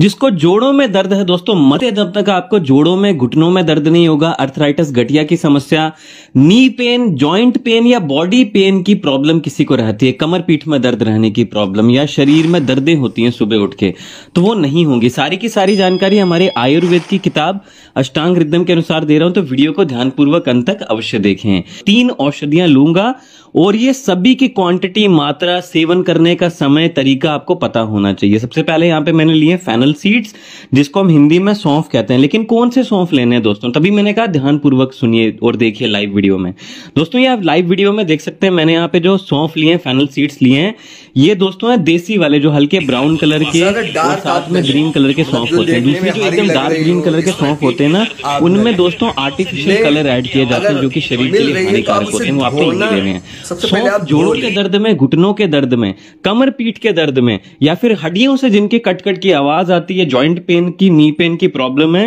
जिसको जोड़ों में दर्द है दोस्तों मते जब तक आपको जोड़ों में घुटनों में दर्द नहीं होगा अर्थराइटिस गठिया की समस्या नी पेन जॉइंट पेन या बॉडी पेन की प्रॉब्लम किसी को रहती है कमर पीठ में दर्द रहने की प्रॉब्लम या शरीर में दर्दें होती हैं सुबह उठ के तो वो नहीं होंगी सारी की सारी जानकारी हमारे आयुर्वेद की किताब अष्टांग रिदम के अनुसार दे रहा हूं तो वीडियो को ध्यानपूर्वक अंत तक अवश्य देखें तीन औषधियां लूंगा और ये सभी की क्वांटिटी मात्रा सेवन करने का समय तरीका आपको पता होना चाहिए सबसे पहले यहाँ पे मैंने लिए फैनल सीड्स जिसको हम हिंदी में सौंफ कहते हैं लेकिन कौन से सौंफ लेने हैं दोस्तों तभी मैंने कहा ध्यानपूर्वक सुनिए और देखिए लाइव वीडियो में दोस्तों ये आप लाइव वीडियो में देख सकते हैं मैंने यहाँ पे जो सौंफ लिए हैं फैनल सीड्स लिए हैं ये दोस्तों है देसी वाले जो हल्के ब्राउन कलर के और साथ में ग्रीन कलर के सौंफ होते हैं दूसरे जो एकदम डार्क ग्रीन कलर के सौंफ होते हैं ना उनमें दोस्तों आर्टिफिशियल कलर एड किए जाते हैं जो कि शरीर के लिए तो हानिकारक होते हैं वो आपको हैं सबसे पहले आप जोड़ों के दर्द में घुटनों के दर्द में कमर पीठ के दर्द में या फिर हड्डियों से जिनके कटकट की आवाज आती है ज्वाइंट पेन की नी पेन की प्रॉब्लम है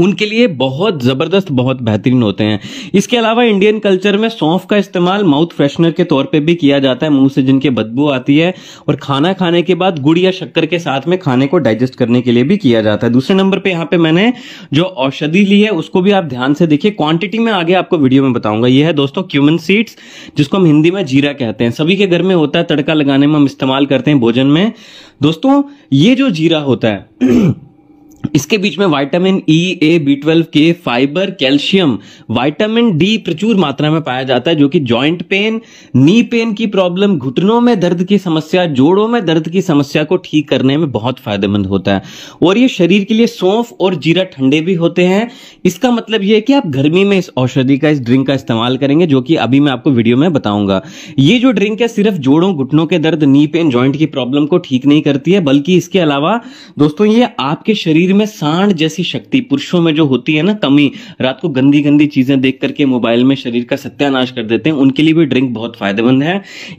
उनके लिए बहुत ज़बरदस्त बहुत बेहतरीन होते हैं इसके अलावा इंडियन कल्चर में सौंफ का इस्तेमाल माउथ फ्रेशनर के तौर पे भी किया जाता है मुंह से जिनके बदबू आती है और खाना खाने के बाद गुड़ या शक्कर के साथ में खाने को डाइजेस्ट करने के लिए भी किया जाता है दूसरे नंबर पर यहाँ पे मैंने जो औषधि ली है उसको भी आप ध्यान से देखिए क्वांटिटी में आगे आपको वीडियो में बताऊंगा ये है दोस्तों क्यूमन सीड्स जिसको हम हिंदी में जीरा कहते हैं सभी के घर में होता है तड़का लगाने में हम इस्तेमाल करते हैं भोजन में दोस्तों ये जो जीरा होता है इसके बीच में vitamin E A B twelve के फाइबर कैल्शियम विटामिन डी प्रचुर मात्रा में पाया जाता है जो कि जॉइंट पेन नी पेन की प्रॉब्लम घुटनों में दर्द की समस्या जोड़ों में दर्द की समस्या को ठीक करने में बहुत फायदेमंद होता है और ये शरीर के लिए सौंफ और जीरा ठंडे भी होते हैं इसका मतलब यह है कि आप गर्मी में इस औषधि का इस ड्रिंक का इस्तेमाल करेंगे जो कि अभी मैं आपको वीडियो में बताऊंगा ये जो ड्रिंक है सिर्फ जोड़ों घुटनों के दर्द नी पेन ज्वाइंट की प्रॉब्लम को ठीक नहीं करती है बल्कि इसके अलावा दोस्तों ये आपके शरीर में सांड जैसी शक्ति पुरुषों में जो होती है ना कमी रात को गंदी गंदी चीजें देख करके मोबाइल में शरीर का सत्यानाश कर देते हैं उनके लिए भी ड्रिंक बहुत फायदेमंद है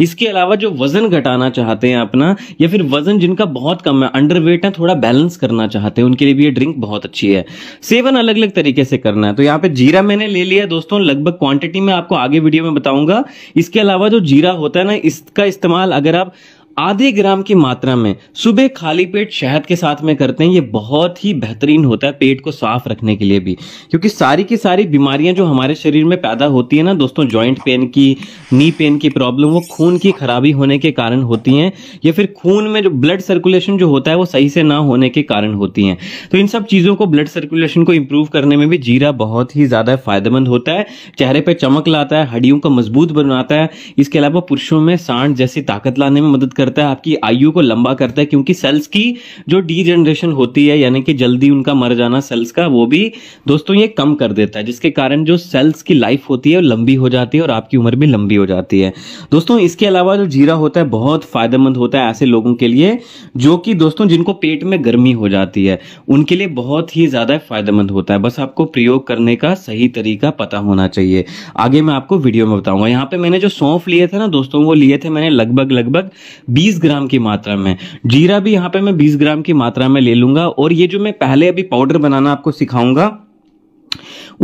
इसके अलावा जो वजन घटाना चाहते हैं अपना या फिर वजन जिनका बहुत कम है अंडर वेट है थोड़ा बैलेंस करना चाहते हैं उनके लिए भी ये ड्रिंक बहुत अच्छी है सेवन अलग अलग तरीके से करना है तो यहाँ पे जीरा मैंने ले लिया दोस्तों लगभग क्वांटिटी में आपको आगे वीडियो में बताऊंगा इसके अलावा जो जीरा होता है ना इसका इस्तेमाल अगर आप आधे ग्राम की मात्रा में सुबह खाली पेट शहद के साथ में करते हैं ये बहुत ही बेहतरीन होता है पेट को साफ रखने के लिए भी क्योंकि सारी की सारी बीमारियां जो हमारे शरीर में पैदा होती है ना दोस्तों जॉइंट पेन की नी पेन की प्रॉब्लम वो खून की खराबी होने के कारण होती हैं या फिर खून में जो ब्लड सर्कुलेशन जो होता है वो सही से ना होने के कारण होती हैं तो इन सब चीज़ों को ब्लड सर्कुलेशन को इम्प्रूव करने में भी जीरा बहुत ही ज़्यादा फायदेमंद होता है चेहरे पर चमक लाता है हड्डियों को मजबूत बनाता है इसके अलावा पुरुषों में सांड जैसी ताकत लाने में मदद कर करता है आपकी आयु को लंबा करता है क्योंकि सेल्स की जो डी जनरेशन होती है यानी कि जल्दी उनका मर जाना सेल्स का वो भी दोस्तों ये कम कर देता है जिसके कारण जो सेल्स की लाइफ होती है वो लंबी हो जाती है और आपकी उम्र भी लंबी हो जाती है दोस्तों इसके अलावा जो जीरा होता है बहुत फायदेमंद होता है ऐसे लोगों के लिए जो कि दोस्तों जिनको पेट में गर्मी हो जाती है उनके लिए बहुत ही ज़्यादा फायदेमंद होता है बस आपको प्रयोग करने का सही तरीका पता होना चाहिए आगे मैं आपको वीडियो में बताऊंगा यहाँ पे मैंने जो सौंफ लिए थे ना दोस्तों वो लिए थे मैंने लगभग लगभग 20 ग्राम की मात्रा में जीरा भी यहाँ पे मैं 20 ग्राम की मात्रा में ले लूंगा और ये जो मैं पहले अभी पाउडर बनाना आपको सिखाऊंगा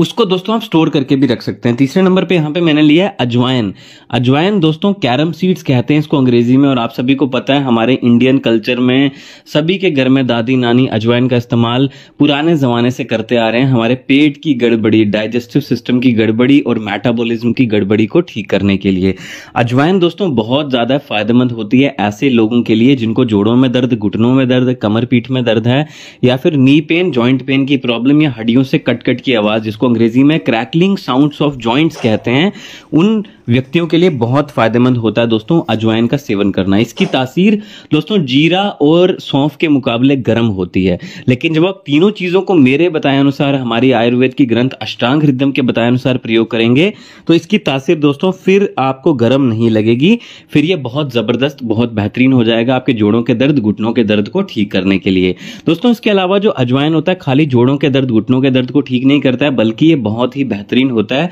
उसको दोस्तों आप स्टोर करके भी रख सकते हैं तीसरे नंबर पे यहाँ पे मैंने लिया है अजवाइन अजवाइन दोस्तों कैरम सीड्स कहते हैं इसको अंग्रेजी में और आप सभी को पता है हमारे इंडियन कल्चर में सभी के घर में दादी नानी अजवाइन का इस्तेमाल पुराने ज़माने से करते आ रहे हैं हमारे पेट की गड़बड़ी डाइजेस्टिव सिस्टम की गड़बड़ी और मेटाबोलिज्म की गड़बड़ी को ठीक करने के लिए अजवाइन दोस्तों बहुत ज़्यादा फायदेमंद होती है ऐसे लोगों के लिए जिनको जोड़ों में दर्द घुटनों में दर्द कमर पीठ में दर्द है या फिर नी पेन ज्वाइंट पेन की प्रॉब्लम या हड्डियों से कटकट की आवाज़ जिसको जिसको अंग्रेजी में क्रैकलिंग साउंड्स ऑफ जॉइंट्स कहते हैं उन व्यक्तियों के लिए बहुत फायदेमंद होता है दोस्तों अजवाइन का सेवन करना इसकी तासीर दोस्तों जीरा और सौंफ के मुकाबले गर्म होती है लेकिन जब आप तीनों चीज़ों को मेरे बताए अनुसार हमारी आयुर्वेद की ग्रंथ अष्टांग हृदय के बताए अनुसार प्रयोग करेंगे तो इसकी तासीर दोस्तों फिर आपको गर्म नहीं लगेगी फिर यह बहुत ज़बरदस्त बहुत बेहतरीन हो जाएगा आपके जोड़ों के दर्द घुटनों के दर्द को ठीक करने के लिए दोस्तों इसके अलावा जो अजवाइन होता है खाली जोड़ों के दर्द घुटनों के दर्द को ठीक नहीं करता है बल्कि ये बहुत ही बेहतरीन होता है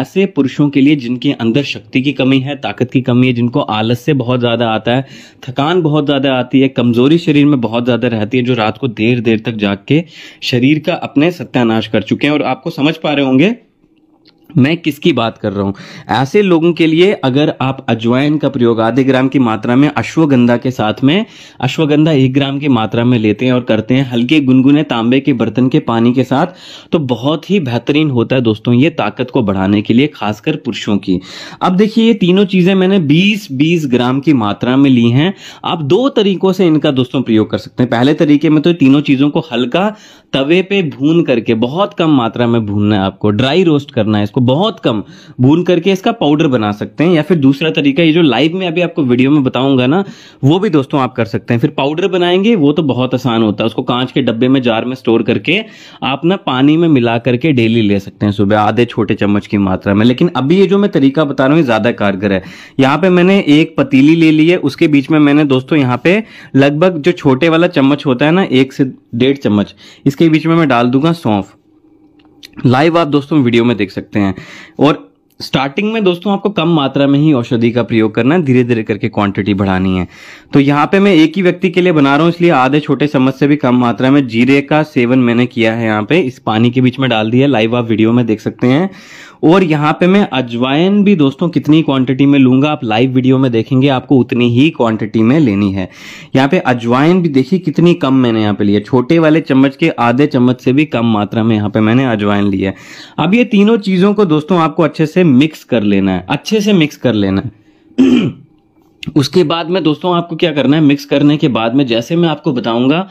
ऐसे पुरुषों के लिए जिनके अंदर अंदर शक्ति की कमी है ताकत की कमी है जिनको आलस से बहुत ज़्यादा आता है थकान बहुत ज़्यादा आती है कमज़ोरी शरीर में बहुत ज़्यादा रहती है जो रात को देर देर तक जाग के शरीर का अपने सत्यानाश कर चुके हैं और आपको समझ पा रहे होंगे मैं किसकी बात कर रहा हूं ऐसे लोगों के लिए अगर आप अजवाइन का प्रयोग आधे ग्राम की मात्रा में अश्वगंधा के साथ में अश्वगंधा एक ग्राम की मात्रा में लेते हैं और करते हैं हल्के गुनगुने तांबे के बर्तन के पानी के साथ तो बहुत ही बेहतरीन होता है दोस्तों ये ताकत को बढ़ाने के लिए खासकर पुरुषों की अब देखिए ये तीनों चीज़ें मैंने बीस बीस ग्राम की मात्रा में ली हैं आप दो तरीकों से इनका दोस्तों प्रयोग कर सकते हैं पहले तरीके में तो तीनों चीज़ों को हल्का तवे पे भून करके बहुत कम मात्रा में भूनना है आपको ड्राई रोस्ट करना है इसको बहुत कम भून करके इसका पाउडर बना सकते हैं या फिर दूसरा तरीका ये जो लाइव में अभी आपको वीडियो में बताऊंगा ना वो भी दोस्तों आप कर सकते हैं फिर पाउडर बनाएंगे वो तो बहुत आसान होता है उसको कांच के डब्बे में जार में स्टोर करके आप ना पानी में मिला करके डेली ले सकते हैं सुबह आधे छोटे चम्मच की मात्रा में लेकिन अभी ये जो मैं तरीका बता रहा हूँ ये ज्यादा कारगर है यहाँ पे मैंने एक पतीली ले ली है उसके बीच में मैंने दोस्तों यहाँ पे लगभग जो छोटे वाला चम्मच होता है ना एक से डेढ़ चम्मच इसके बीच में मैं डाल दूंगा सौंफ लाइव आप दोस्तों वीडियो में देख सकते हैं और स्टार्टिंग में दोस्तों आपको कम मात्रा में ही औषधि का प्रयोग करना है धीरे धीरे करके क्वांटिटी बढ़ानी है तो यहाँ पे मैं एक ही व्यक्ति के लिए बना रहा हूँ इसलिए आधे छोटे चम्मच से भी कम मात्रा में जीरे का सेवन मैंने किया है यहाँ पे इस पानी के बीच में डाल दिया लाइव आप वीडियो में देख सकते हैं और यहाँ पे मैं अजवाइन भी दोस्तों कितनी क्वांटिटी में लूंगा आप लाइव वीडियो में देखेंगे आपको उतनी ही क्वांटिटी में लेनी है यहाँ पे अजवाइन भी देखिए कितनी कम मैंने यहाँ पे लिया छोटे वाले चम्मच के आधे चम्मच से भी कम मात्रा में यहाँ पे मैंने अजवाइन लिया है अब ये तीनों चीज़ों को दोस्तों आपको अच्छे से मिक्स कर लेना है अच्छे से मिक्स कर लेना है उसके बाद में दोस्तों आपको क्या करना है मिक्स करने के बाद में जैसे मैं आपको बताऊंगा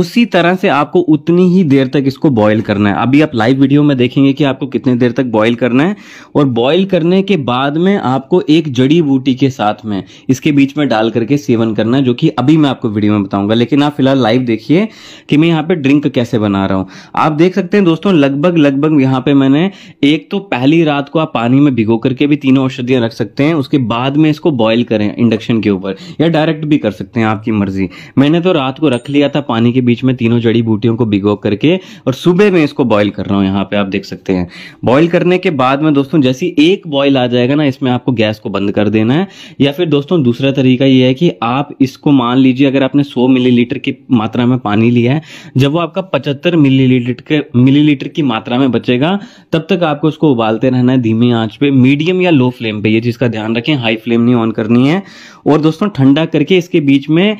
उसी तरह से आपको उतनी ही देर तक इसको बॉईल करना है अभी आप लाइव वीडियो में देखेंगे कि आपको कितने देर तक बॉईल करना है और बॉईल करने के बाद में आपको एक जड़ी बूटी के साथ में इसके बीच में डाल करके सेवन करना है जो कि अभी मैं आपको वीडियो में बताऊंगा लेकिन आप फिलहाल लाइव देखिए कि मैं यहाँ पर ड्रिंक कैसे बना रहा हूँ आप देख सकते हैं दोस्तों लगभग लगभग यहाँ पर मैंने एक तो पहली रात को आप पानी में भिगो करके भी तीनों औषधियाँ रख सकते हैं उसके बाद में इसको बॉयल करें इंडक्शन के ऊपर या डायरेक्ट भी कर सकते हैं आपकी मर्जी मैंने तो रात को रख लिया था पानी के बीच में तीनों जड़ी बूटियों को भिगो करके और सुबह में इसको बॉयल कर रहा हूँ यहाँ पे आप देख सकते हैं बॉयल करने के बाद में दोस्तों जैसी एक बॉयल आ जाएगा ना इसमें आपको गैस को बंद कर देना है या फिर दोस्तों दूसरा तरीका ये है कि आप इसको मान लीजिए अगर आपने सौ मिलीलीटर की मात्रा में पानी लिया है जब वो आपका पचहत्तर मिलीलीटर के मिलीलीटर की मात्रा में बचेगा तब तक आपको उसको उबालते रहना है धीमी आंच पे मीडियम या लो फ्लेम पे ये चीज़ का ध्यान रखें हाई फ्लेम नहीं ऑन करनी है और दोस्तों ठंडा करके इसके बीच में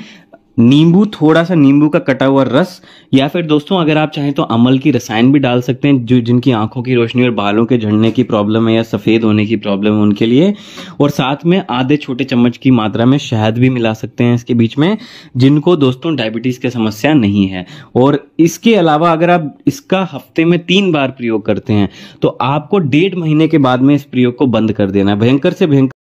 नींबू थोड़ा सा नींबू का कटा हुआ रस या फिर दोस्तों अगर आप चाहें तो अमल की रसायन भी डाल सकते हैं जो जिनकी आंखों की रोशनी और बालों के झड़ने की प्रॉब्लम है या सफ़ेद होने की प्रॉब्लम है उनके लिए और साथ में आधे छोटे चम्मच की मात्रा में शहद भी मिला सकते हैं इसके बीच में जिनको दोस्तों डायबिटीज़ की समस्या नहीं है और इसके अलावा अगर आप इसका हफ्ते में तीन बार प्रयोग करते हैं तो आपको डेढ़ महीने के बाद में इस प्रयोग को बंद कर देना भयंकर से भयंकर